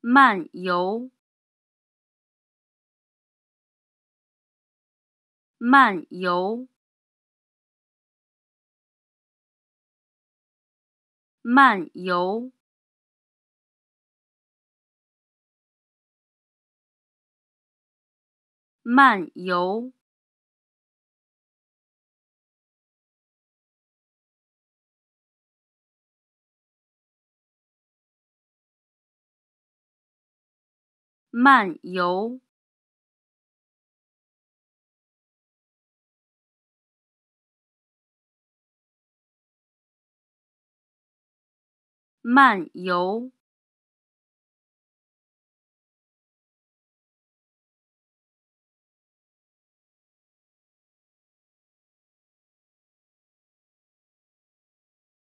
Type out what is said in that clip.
漫游，漫游，漫游，漫游。漫游，漫游。